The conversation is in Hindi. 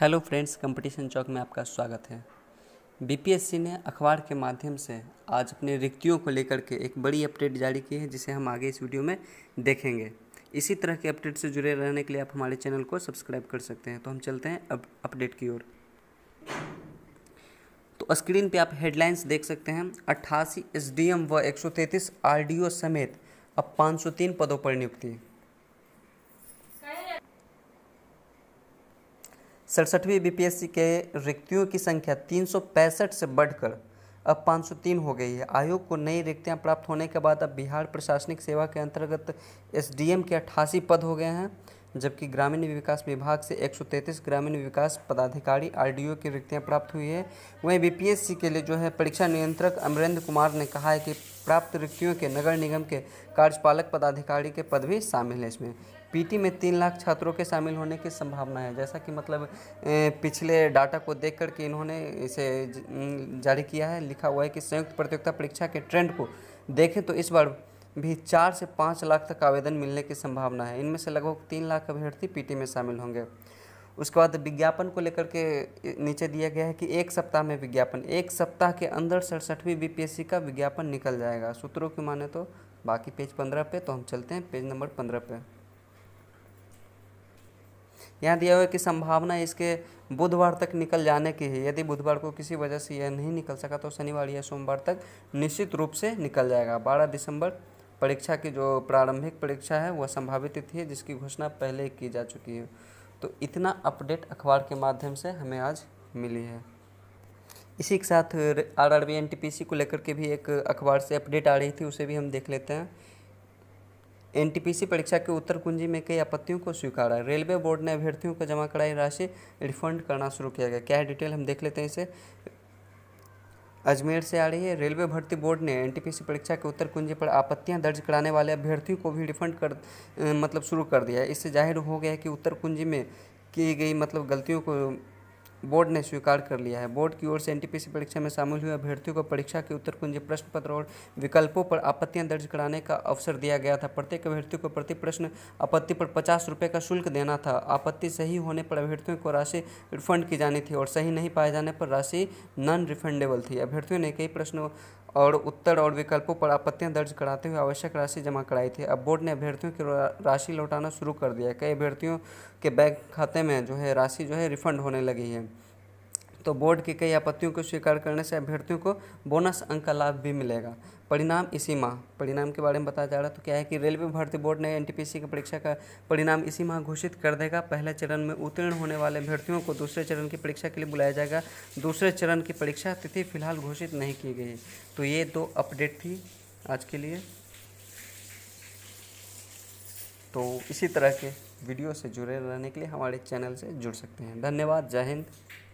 हेलो फ्रेंड्स कंपटीशन चौक में आपका स्वागत है बीपीएससी ने अखबार के माध्यम से आज अपने रिक्तियों को लेकर के एक बड़ी अपडेट जारी की है जिसे हम आगे इस वीडियो में देखेंगे इसी तरह के अपडेट से जुड़े रहने के लिए आप हमारे चैनल को सब्सक्राइब कर सकते हैं तो हम चलते हैं अब अपडेट की ओर तो स्क्रीन पे आप हेडलाइंस देख सकते हैं अट्ठासी एस व एक सौ समेत अब पाँच पदों पर नियुक्ति सड़सठवीं बीपीएससी के रिक्तियों की संख्या तीन से बढ़कर अब 503 हो गई है आयोग को नई रिक्तियां प्राप्त होने के बाद अब बिहार प्रशासनिक सेवा के अंतर्गत एसडीएम के अट्ठासी पद हो गए हैं जबकि ग्रामीण विकास विभाग से 133 ग्रामीण विकास पदाधिकारी आरडीओ की रिक्तियां प्राप्त हुई है वहीं बीपीएससी के लिए जो है परीक्षा नियंत्रक अमरेंद्र कुमार ने कहा है कि प्राप्त रिक्तियों के नगर निगम के कार्यपालक पदाधिकारी के पद भी शामिल हैं इसमें पीटी में तीन लाख छात्रों के शामिल होने की संभावना है जैसा कि मतलब पिछले डाटा को देख कर के इन्होंने इसे जारी किया है लिखा हुआ है कि संयुक्त प्रतियोगिता परीक्षा के ट्रेंड को देखें तो इस बार भी चार से पाँच लाख तक आवेदन मिलने की संभावना है इनमें से लगभग तीन लाख अभ्यर्थी पीटी में शामिल होंगे उसके बाद विज्ञापन को लेकर के नीचे दिया गया है कि एक सप्ताह में विज्ञापन एक सप्ताह के अंदर सड़सठवीं बीपीएससी का विज्ञापन निकल जाएगा सूत्रों की माने तो बाकी पेज पंद्रह पे तो हम चलते हैं पेज नंबर पंद्रह पे यहाँ दिया हुआ है कि संभावना इसके बुधवार तक निकल जाने की है यदि बुधवार को किसी वजह से यह नहीं निकल सका तो शनिवार या सोमवार तक निश्चित रूप से निकल जाएगा बारह दिसंबर परीक्षा की जो प्रारंभिक परीक्षा है वह संभावित तिथि है जिसकी घोषणा पहले की जा चुकी है तो इतना अपडेट अखबार के माध्यम से हमें आज मिली है इसी के साथ R R B N T P C को लेकर के भी एक अखबार से अपडेट आ रही थी उसे भी हम देख लेते हैं एनटीपीसी परीक्षा के उत्तर कुंजी में कई आपत्तियों को स्वीकारा रेलवे बोर्ड ने अभ्यर्थियों को जमा कराई राशि रिफंड करना शुरू किया गया क्या है डिटेल हम देख लेते हैं इसे अजमेर से आ रही है रेलवे भर्ती बोर्ड ने एनटीपीसी परीक्षा के उत्तर कुंजी पर आपत्तियां दर्ज कराने वाले अभ्यर्थियों को भी रिफंड कर मतलब शुरू कर दिया है इससे जाहिर हो गया है कि उत्तर कुंजी में की गई मतलब गलतियों को बोर्ड ने स्वीकार कर लिया है बोर्ड की ओर से एनटीपीसी परीक्षा में शामिल हुए अभ्यर्थियों को परीक्षा के उत्तर कुंजी प्रश्न पत्र और विकल्पों पर आपत्तियां दर्ज कराने का अवसर दिया गया था प्रत्येक अभ्यर्थियों को प्रति प्रश्न आपत्ति पर पचास रुपये का शुल्क देना था आपत्ति सही होने पर अभ्यर्थियों को राशि रिफंड की जानी थी और सही नहीं पाए जाने पर राशि नॉन रिफंडेबल थी अभ्यर्थियों ने कई प्रश्नों और उत्तर और विकल्पों पर आपत्तियां दर्ज कराते हुए आवश्यक राशि जमा कराई थी अब बोर्ड ने अभ्यर्थियों की राशि लौटाना शुरू कर दिया है कई अभ्यर्थियों के बैंक खाते में जो है राशि जो है रिफंड होने लगी है तो बोर्ड की कई आपत्तियों को स्वीकार करने से अभ्यर्थियों को बोनस अंक का लाभ भी मिलेगा परिणाम इसी माह परिणाम के बारे में बताया जा रहा है तो क्या है कि रेलवे भर्ती बोर्ड ने एनटीपीसी की परीक्षा का परिणाम इसी माह घोषित कर देगा पहले चरण में उत्तीर्ण होने वाले अभ्यर्थियों को दूसरे चरण की परीक्षा के लिए बुलाया जाएगा दूसरे चरण की परीक्षा तिथि फिलहाल घोषित नहीं की गई तो ये दो अपडेट थी आज के लिए तो इसी तरह के वीडियो से जुड़े रहने के लिए हमारे चैनल से जुड़ सकते हैं धन्यवाद जय हिंद